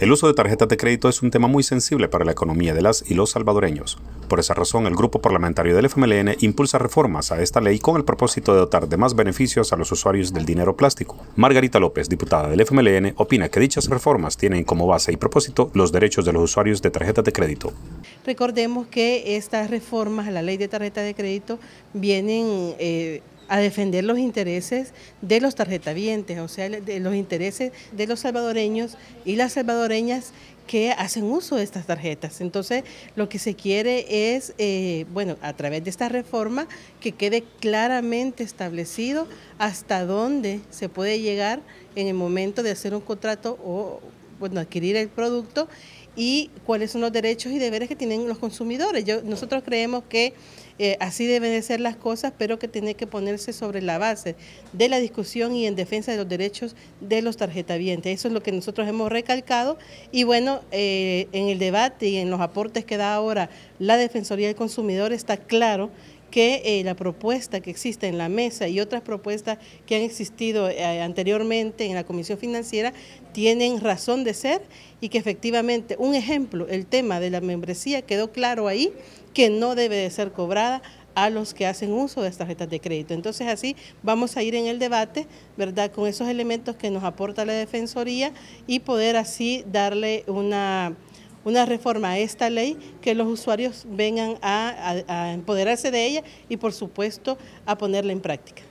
El uso de tarjetas de crédito es un tema muy sensible para la economía de las y los salvadoreños. Por esa razón, el grupo parlamentario del FMLN impulsa reformas a esta ley con el propósito de dotar de más beneficios a los usuarios del dinero plástico. Margarita López, diputada del FMLN, opina que dichas reformas tienen como base y propósito los derechos de los usuarios de tarjetas de crédito. Recordemos que estas reformas a la ley de tarjeta de crédito vienen... Eh, a defender los intereses de los tarjetavientes, o sea, de los intereses de los salvadoreños y las salvadoreñas que hacen uso de estas tarjetas. Entonces, lo que se quiere es, eh, bueno, a través de esta reforma, que quede claramente establecido hasta dónde se puede llegar en el momento de hacer un contrato o bueno, adquirir el producto y cuáles son los derechos y deberes que tienen los consumidores. nosotros creemos que eh, así deben de ser las cosas, pero que tiene que ponerse sobre la base de la discusión y en defensa de los derechos de los tarjetavientes. Eso es lo que nosotros hemos recalcado y bueno, eh, en el debate y en los aportes que da ahora la Defensoría del Consumidor está claro que eh, la propuesta que existe en la mesa y otras propuestas que han existido eh, anteriormente en la Comisión Financiera tienen razón de ser y que efectivamente, un ejemplo, el tema de la membresía quedó claro ahí que no debe de ser cobrada a los que hacen uso de estas tarjetas de crédito. Entonces así vamos a ir en el debate, ¿verdad? Con esos elementos que nos aporta la Defensoría y poder así darle una una reforma a esta ley, que los usuarios vengan a, empoderarse de ella y por supuesto a ponerla en práctica.